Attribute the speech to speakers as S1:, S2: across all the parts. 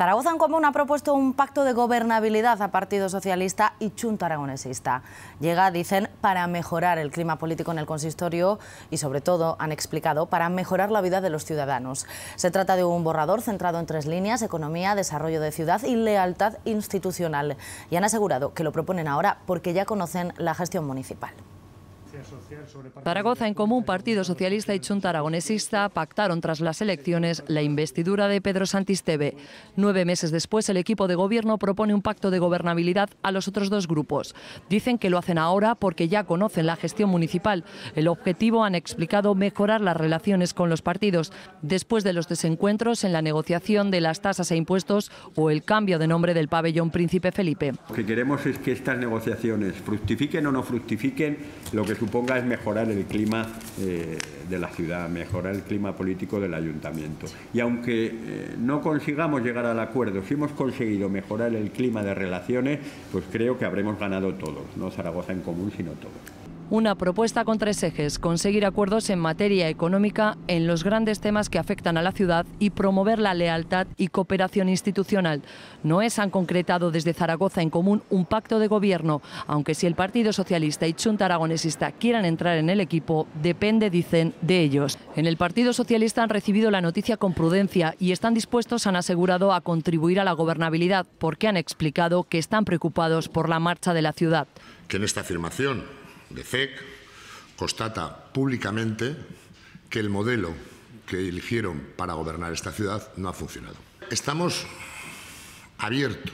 S1: Zaragoza en Común ha propuesto un pacto de gobernabilidad a Partido Socialista y Chunto Aragonesista. Llega, dicen, para mejorar el clima político en el consistorio y, sobre todo, han explicado, para mejorar la vida de los ciudadanos. Se trata de un borrador centrado en tres líneas, economía, desarrollo de ciudad y lealtad institucional. Y han asegurado que lo proponen ahora porque ya conocen la gestión municipal. Zaragoza en Común, Partido
S2: Socialista y Chunta Aragonesista pactaron tras las elecciones la investidura de Pedro Santisteve. Nueve meses después, el equipo de gobierno propone un pacto de gobernabilidad a los otros dos grupos. Dicen que lo hacen ahora porque ya conocen la gestión municipal. El objetivo, han explicado, mejorar las relaciones con los partidos después de los desencuentros en la negociación de las tasas e impuestos o el cambio de nombre del pabellón Príncipe Felipe.
S3: Lo que queremos es que estas negociaciones fructifiquen o no fructifiquen lo que suponga es mejorar el clima eh, de la ciudad, mejorar el clima político del ayuntamiento. Y aunque eh, no consigamos llegar al acuerdo, si hemos conseguido mejorar el clima de relaciones, pues creo que habremos ganado todos, no Zaragoza en común, sino todos.
S2: Una propuesta con tres ejes, conseguir acuerdos en materia económica en los grandes temas que afectan a la ciudad y promover la lealtad y cooperación institucional. No es han concretado desde Zaragoza en común un pacto de gobierno, aunque si el Partido Socialista y Chunta Aragonesista quieran entrar en el equipo, depende, dicen, de ellos. En el Partido Socialista han recibido la noticia con prudencia y están dispuestos, han asegurado, a contribuir a la gobernabilidad, porque han explicado que están preocupados por la marcha de la ciudad.
S4: Que en esta afirmación de FEC, constata públicamente que el modelo que eligieron para gobernar esta ciudad no ha funcionado. Estamos abiertos,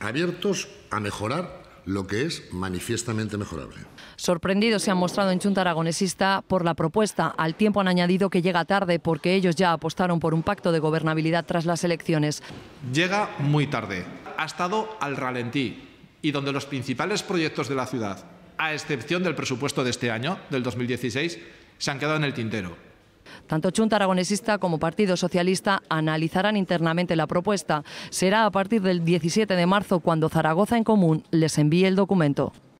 S4: abiertos a mejorar lo que es manifiestamente mejorable.
S2: Sorprendidos se han mostrado en Chunta Aragonesista por la propuesta. Al tiempo han añadido que llega tarde porque ellos ya apostaron por un pacto de gobernabilidad tras las elecciones.
S4: Llega muy tarde. Ha estado al ralentí y donde los principales proyectos de la ciudad a excepción del presupuesto de este año, del 2016, se han quedado en el tintero.
S2: Tanto Chunta Aragonesista como Partido Socialista analizarán internamente la propuesta. Será a partir del 17 de marzo cuando Zaragoza en Común les envíe el documento.